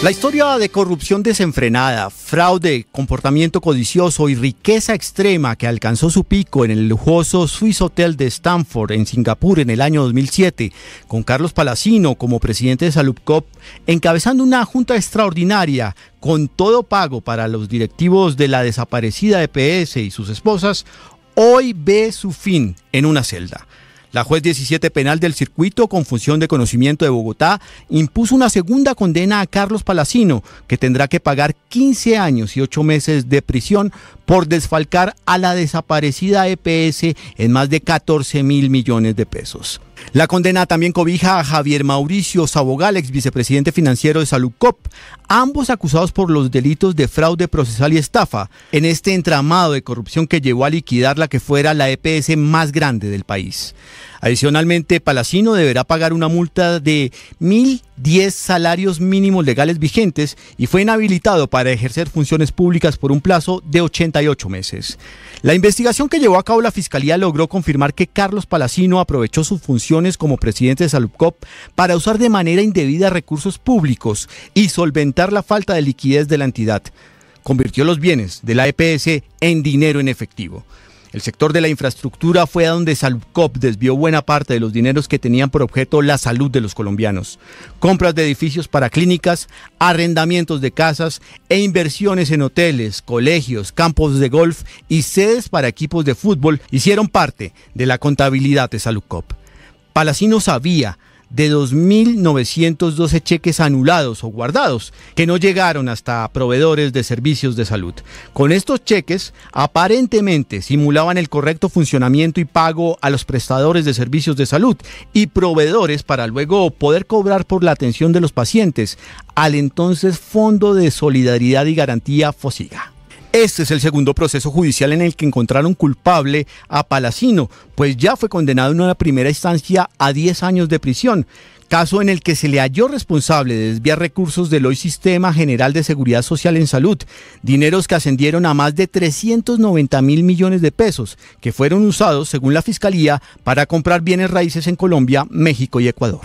La historia de corrupción desenfrenada, fraude, comportamiento codicioso y riqueza extrema que alcanzó su pico en el lujoso Swiss Hotel de Stanford en Singapur en el año 2007, con Carlos Palacino como presidente de Salubcop, encabezando una junta extraordinaria con todo pago para los directivos de la desaparecida EPS y sus esposas, hoy ve su fin en una celda. La juez 17 penal del circuito con función de conocimiento de Bogotá impuso una segunda condena a Carlos Palacino, que tendrá que pagar 15 años y 8 meses de prisión por desfalcar a la desaparecida EPS en más de 14 mil millones de pesos. La condena también cobija a Javier Mauricio Sabogal, ex vicepresidente financiero de COP, ambos acusados por los delitos de fraude procesal y estafa en este entramado de corrupción que llevó a liquidar la que fuera la EPS más grande del país. Adicionalmente, Palacino deberá pagar una multa de 1.010 salarios mínimos legales vigentes y fue inhabilitado para ejercer funciones públicas por un plazo de 88 meses. La investigación que llevó a cabo la Fiscalía logró confirmar que Carlos Palacino aprovechó sus funciones como presidente de Saludcop para usar de manera indebida recursos públicos y solventar la falta de liquidez de la entidad. Convirtió los bienes de la EPS en dinero en efectivo. El sector de la infraestructura fue a donde Saludcop desvió buena parte de los dineros que tenían por objeto la salud de los colombianos. Compras de edificios para clínicas, arrendamientos de casas e inversiones en hoteles, colegios, campos de golf y sedes para equipos de fútbol hicieron parte de la contabilidad de Saludcop. Palacino sabía de 2.912 cheques anulados o guardados que no llegaron hasta proveedores de servicios de salud. Con estos cheques, aparentemente simulaban el correcto funcionamiento y pago a los prestadores de servicios de salud y proveedores para luego poder cobrar por la atención de los pacientes al entonces Fondo de Solidaridad y Garantía FOSIGA. Este es el segundo proceso judicial en el que encontraron culpable a Palacino, pues ya fue condenado en una primera instancia a 10 años de prisión caso en el que se le halló responsable de desviar recursos del hoy Sistema General de Seguridad Social en Salud, dineros que ascendieron a más de 390 mil millones de pesos, que fueron usados, según la Fiscalía, para comprar bienes raíces en Colombia, México y Ecuador.